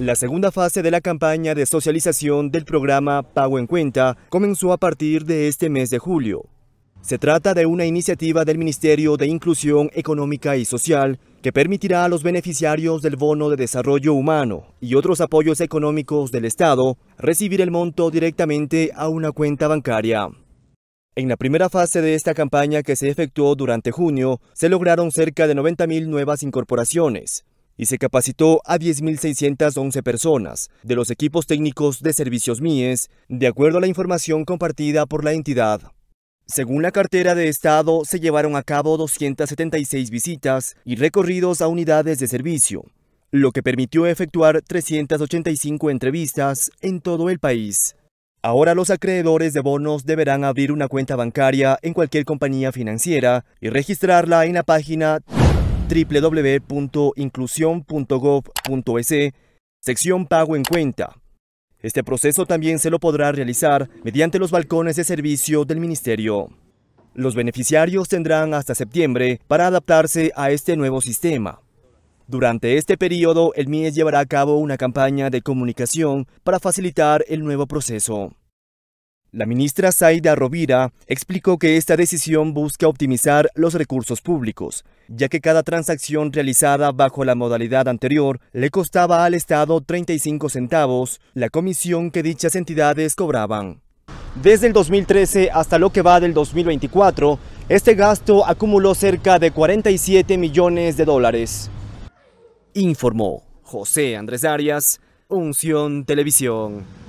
La segunda fase de la campaña de socialización del programa Pago en Cuenta comenzó a partir de este mes de julio. Se trata de una iniciativa del Ministerio de Inclusión Económica y Social que permitirá a los beneficiarios del Bono de Desarrollo Humano y otros apoyos económicos del Estado recibir el monto directamente a una cuenta bancaria. En la primera fase de esta campaña que se efectuó durante junio, se lograron cerca de 90.000 nuevas incorporaciones, y se capacitó a 10.611 personas de los equipos técnicos de servicios MIES, de acuerdo a la información compartida por la entidad. Según la cartera de Estado, se llevaron a cabo 276 visitas y recorridos a unidades de servicio, lo que permitió efectuar 385 entrevistas en todo el país. Ahora los acreedores de bonos deberán abrir una cuenta bancaria en cualquier compañía financiera y registrarla en la página www.inclusión.gov.es, sección Pago en cuenta. Este proceso también se lo podrá realizar mediante los balcones de servicio del Ministerio. Los beneficiarios tendrán hasta septiembre para adaptarse a este nuevo sistema. Durante este periodo, el MIES llevará a cabo una campaña de comunicación para facilitar el nuevo proceso. La ministra Zaida Rovira explicó que esta decisión busca optimizar los recursos públicos, ya que cada transacción realizada bajo la modalidad anterior le costaba al Estado 35 centavos la comisión que dichas entidades cobraban. Desde el 2013 hasta lo que va del 2024, este gasto acumuló cerca de 47 millones de dólares. Informó José Andrés Arias, Unción Televisión.